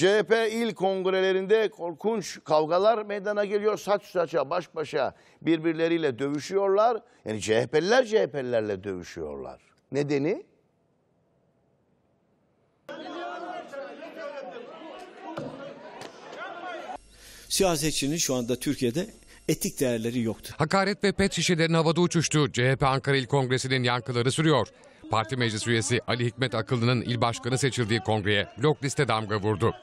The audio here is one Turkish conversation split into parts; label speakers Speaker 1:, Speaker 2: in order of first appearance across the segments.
Speaker 1: CHP il kongrelerinde korkunç kavgalar meydana geliyor. Saç saça baş başa birbirleriyle dövüşüyorlar. Yani CHP'liler CHP'lilerle dövüşüyorlar. Nedeni? Siyasetçinin şu anda Türkiye'de etik değerleri yoktu. Hakaret ve pet şişelerin havada uçuştuğu CHP Ankara İl Kongresi'nin yankıları sürüyor. Parti meclis üyesi Ali Hikmet Akıllı'nın il başkanı seçildiği kongreye blok liste damga vurdu.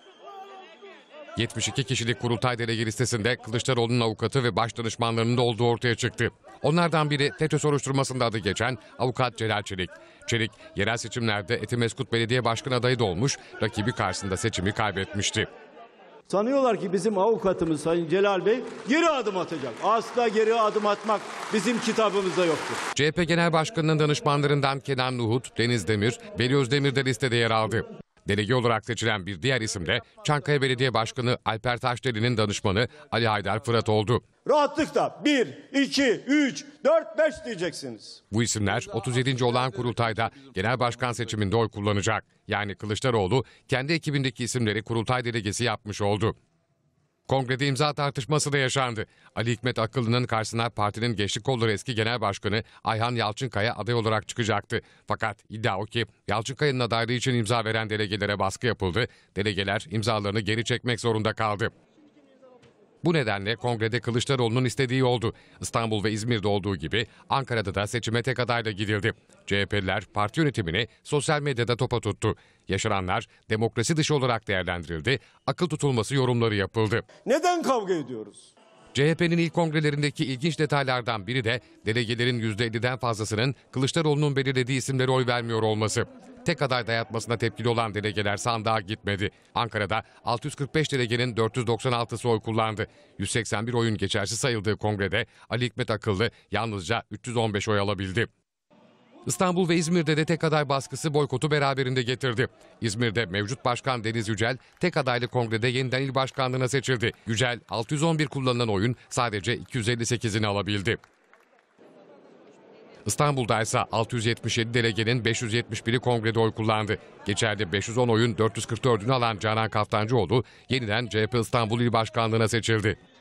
Speaker 1: 72 kişilik kurultay delege listesinde Kılıçdaroğlu'nun avukatı ve başdanışmanlarının da olduğu ortaya çıktı. Onlardan biri FETÖ soruşturmasında adı geçen avukat Celal Çelik. Çelik, yerel seçimlerde Etimeskut Belediye Başkanı adayı da olmuş, rakibi karşısında seçimi kaybetmişti. Sanıyorlar ki bizim avukatımız Sayın Celal Bey geri adım atacak. Asla geri adım atmak bizim kitabımızda yoktur. CHP Genel Başkanı'nın danışmanlarından Kenan Nuhut, Deniz Demir, Veli Özdemir de listede yer aldı. Delege olarak seçilen bir diğer isim de Çankaya Belediye Başkanı Alper Taşdeli'nin danışmanı Ali Haydar Fırat oldu. Rahatlıkla 1, 2, 3, 4, 5 diyeceksiniz. Bu isimler 37. olan kurultayda genel başkan seçiminde oy kullanacak. Yani Kılıçdaroğlu kendi ekibindeki isimleri kurultay delegesi yapmış oldu. Kongrede imza tartışması da yaşandı. Ali Hikmet Akıllı'nın karşısına partinin Gençlik Kolları eski genel başkanı Ayhan Yalçınkaya aday olarak çıkacaktı. Fakat iddia o ki Yalçınkaya'nın adaylığı için imza veren delegelere baskı yapıldı. Delegeler imzalarını geri çekmek zorunda kaldı. Bu nedenle kongrede Kılıçdaroğlu'nun istediği oldu. İstanbul ve İzmir'de olduğu gibi Ankara'da da seçime tek adayla gidildi. CHP'liler parti yönetimini sosyal medyada topa tuttu. Yaşananlar demokrasi dışı olarak değerlendirildi, akıl tutulması yorumları yapıldı. Neden kavga ediyoruz? CHP'nin ilk kongrelerindeki ilginç detaylardan biri de delegelerin %50'den fazlasının Kılıçdaroğlu'nun belirlediği isimlere oy vermiyor olması. Tek aday dayatmasına tepkili olan delegeler sandığa gitmedi. Ankara'da 645 delegenin 496'sı oy kullandı. 181 oyun geçersiz sayıldığı kongrede Ali Hikmet Akıllı yalnızca 315 oy alabildi. İstanbul ve İzmir'de de tek aday baskısı boykotu beraberinde getirdi. İzmir'de mevcut başkan Deniz Yücel tek adaylı kongrede yeniden il başkanlığına seçildi. Yücel 611 kullanılan oyun sadece 258'ini alabildi. İstanbul'da ise 677 delegenin 571'i kongrede oy kullandı. Geçerli 510 oyun 444'ünü alan Canan Kaftancıoğlu yeniden CHP İstanbul İl Başkanlığı'na seçildi.